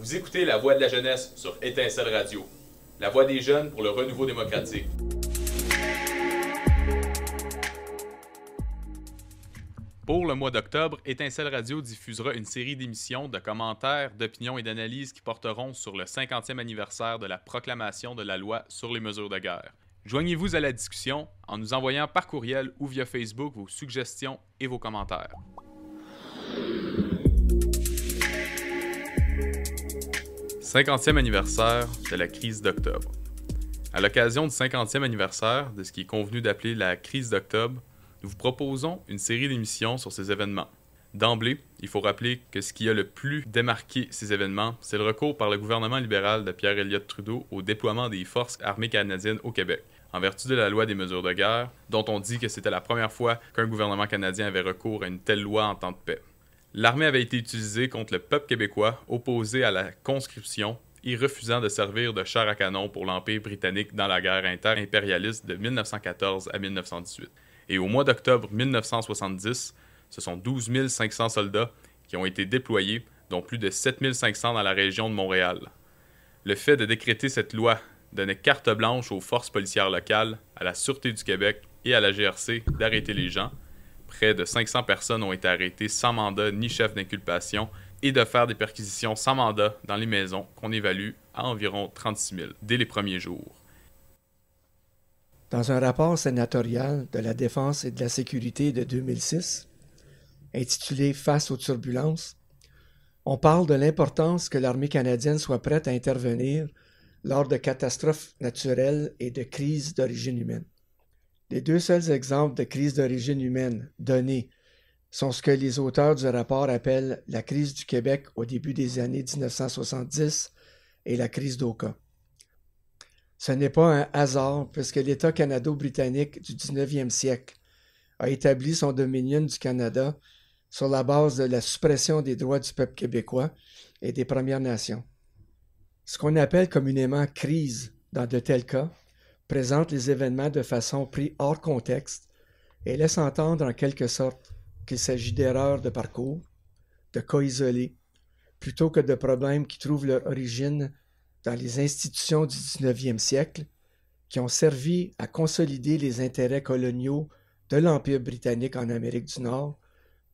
Vous écoutez La Voix de la jeunesse sur Étincelle Radio, la voix des jeunes pour le renouveau démocratique. Pour le mois d'octobre, Étincelle Radio diffusera une série d'émissions, de commentaires, d'opinions et d'analyses qui porteront sur le 50e anniversaire de la proclamation de la loi sur les mesures de guerre. Joignez-vous à la discussion en nous envoyant par courriel ou via Facebook vos suggestions et vos commentaires. 50e anniversaire de la crise d'octobre. À l'occasion du 50e anniversaire de ce qui est convenu d'appeler la crise d'octobre, nous vous proposons une série d'émissions sur ces événements. D'emblée, il faut rappeler que ce qui a le plus démarqué ces événements, c'est le recours par le gouvernement libéral de Pierre Elliott Trudeau au déploiement des forces armées canadiennes au Québec, en vertu de la loi des mesures de guerre, dont on dit que c'était la première fois qu'un gouvernement canadien avait recours à une telle loi en temps de paix. L'armée avait été utilisée contre le peuple québécois opposé à la conscription et refusant de servir de char à canon pour l'Empire britannique dans la guerre inter de 1914 à 1918. Et au mois d'octobre 1970, ce sont 12 500 soldats qui ont été déployés, dont plus de 7 500 dans la région de Montréal. Le fait de décréter cette loi donnait carte blanche aux forces policières locales, à la Sûreté du Québec et à la GRC d'arrêter les gens, Près de 500 personnes ont été arrêtées sans mandat ni chef d'inculpation et de faire des perquisitions sans mandat dans les maisons qu'on évalue à environ 36 000 dès les premiers jours. Dans un rapport sénatorial de la Défense et de la Sécurité de 2006, intitulé Face aux turbulences, on parle de l'importance que l'armée canadienne soit prête à intervenir lors de catastrophes naturelles et de crises d'origine humaine. Les deux seuls exemples de crise d'origine humaine donnés sont ce que les auteurs du rapport appellent la crise du Québec au début des années 1970 et la crise d'Oka. Ce n'est pas un hasard puisque l'État canado-britannique du 19e siècle a établi son dominion du Canada sur la base de la suppression des droits du peuple québécois et des Premières Nations. Ce qu'on appelle communément crise dans de tels cas présente les événements de façon pris hors contexte et laisse entendre en quelque sorte qu'il s'agit d'erreurs de parcours, de cas isolés, plutôt que de problèmes qui trouvent leur origine dans les institutions du 19e siècle qui ont servi à consolider les intérêts coloniaux de l'Empire britannique en Amérique du Nord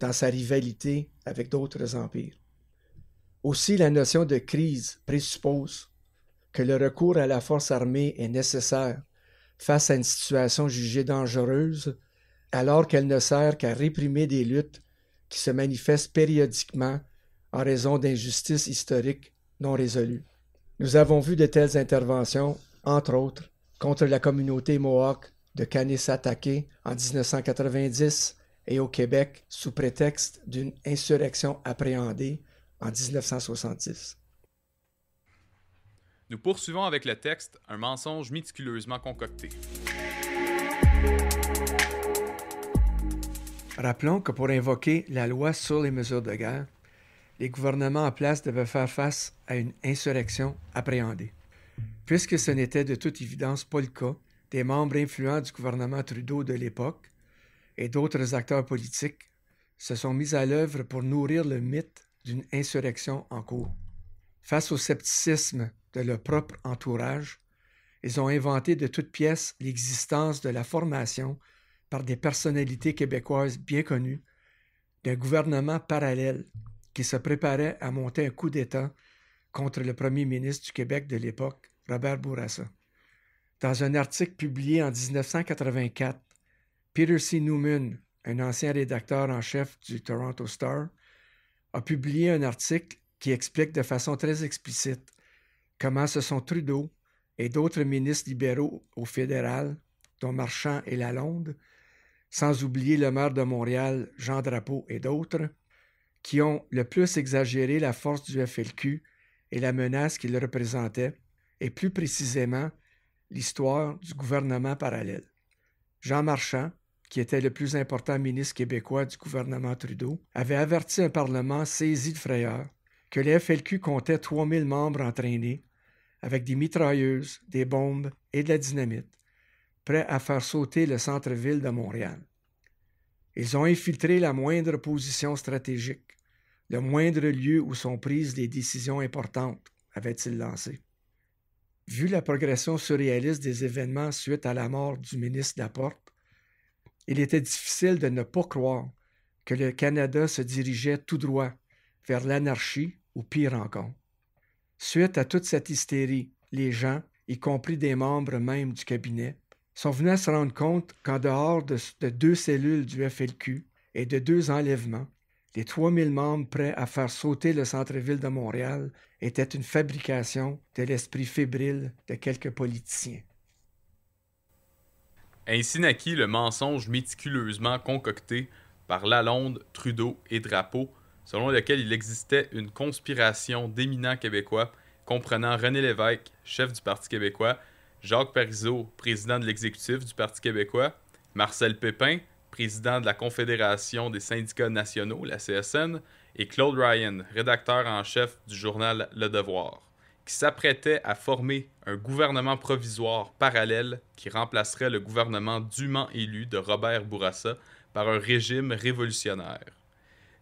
dans sa rivalité avec d'autres empires. Aussi, la notion de crise présuppose que le recours à la force armée est nécessaire face à une situation jugée dangereuse, alors qu'elle ne sert qu'à réprimer des luttes qui se manifestent périodiquement en raison d'injustices historiques non résolues. Nous avons vu de telles interventions, entre autres, contre la communauté Mohawk de Kanesatake en 1990 et au Québec sous prétexte d'une insurrection appréhendée en 1970. Nous poursuivons avec le texte, un mensonge méticuleusement concocté. Rappelons que pour invoquer la loi sur les mesures de guerre, les gouvernements en place devaient faire face à une insurrection appréhendée. Puisque ce n'était de toute évidence pas le cas, des membres influents du gouvernement Trudeau de l'époque et d'autres acteurs politiques se sont mis à l'œuvre pour nourrir le mythe d'une insurrection en cours. Face au scepticisme de leur propre entourage, ils ont inventé de toutes pièces l'existence de la formation par des personnalités québécoises bien connues, d'un gouvernement parallèle qui se préparait à monter un coup d'État contre le premier ministre du Québec de l'époque, Robert Bourassa. Dans un article publié en 1984, Peter C. Newman, un ancien rédacteur en chef du Toronto Star, a publié un article qui explique de façon très explicite comment ce sont Trudeau et d'autres ministres libéraux au fédéral, dont Marchand et Lalonde, sans oublier le maire de Montréal, Jean Drapeau et d'autres, qui ont le plus exagéré la force du FLQ et la menace qu'il représentait, et plus précisément l'histoire du gouvernement parallèle. Jean Marchand, qui était le plus important ministre québécois du gouvernement Trudeau, avait averti un Parlement saisi de frayeur que les FLQ comptait 3000 membres entraînés, avec des mitrailleuses, des bombes et de la dynamite, prêts à faire sauter le centre-ville de Montréal. Ils ont infiltré la moindre position stratégique, le moindre lieu où sont prises les décisions importantes, avait-il lancé. Vu la progression surréaliste des événements suite à la mort du ministre Laporte, il était difficile de ne pas croire que le Canada se dirigeait tout droit vers l'anarchie ou pire encore. Suite à toute cette hystérie, les gens, y compris des membres même du cabinet, sont venus à se rendre compte qu'en dehors de, deux cellules du FLQ et de deux enlèvements, les 3000 membres prêts à faire sauter le centre-ville de Montréal étaient une fabrication de l'esprit fébrile de quelques politiciens. Ainsi naquit le mensonge méticuleusement concocté par Lalonde, Trudeau et Drapeau selon lequel il existait une conspiration d'éminents Québécois comprenant René Lévesque, chef du Parti québécois, Jacques Parizeau, président de l'exécutif du Parti québécois, Marcel Pépin, président de la Confédération des syndicats nationaux, la CSN, et Claude Ryan, rédacteur en chef du journal Le Devoir, qui s'apprêtait à former un gouvernement provisoire parallèle qui remplacerait le gouvernement dûment élu de Robert Bourassa par un régime révolutionnaire.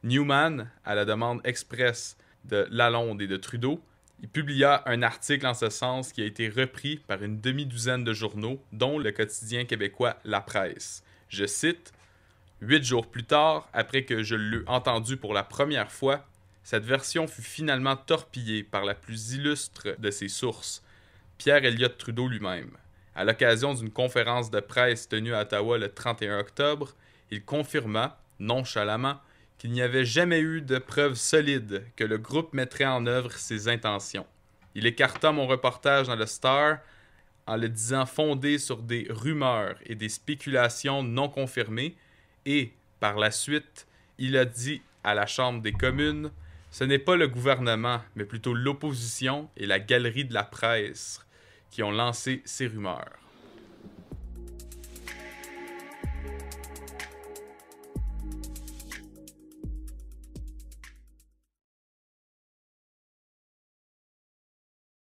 Newman, à la demande expresse de Lalonde et de Trudeau, il publia un article en ce sens qui a été repris par une demi-douzaine de journaux, dont le quotidien québécois La Presse. Je cite Huit jours plus tard, après que je l'eus entendu pour la première fois, cette version fut finalement torpillée par la plus illustre de ses sources, Pierre Elliott Trudeau lui-même. À l'occasion d'une conférence de presse tenue à Ottawa le 31 octobre, il confirma, nonchalamment, qu'il n'y avait jamais eu de preuves solides que le groupe mettrait en œuvre ses intentions. Il écarta mon reportage dans le Star en le disant fondé sur des rumeurs et des spéculations non confirmées, et, par la suite, il a dit à la Chambre des communes Ce n'est pas le gouvernement, mais plutôt l'opposition et la galerie de la presse qui ont lancé ces rumeurs.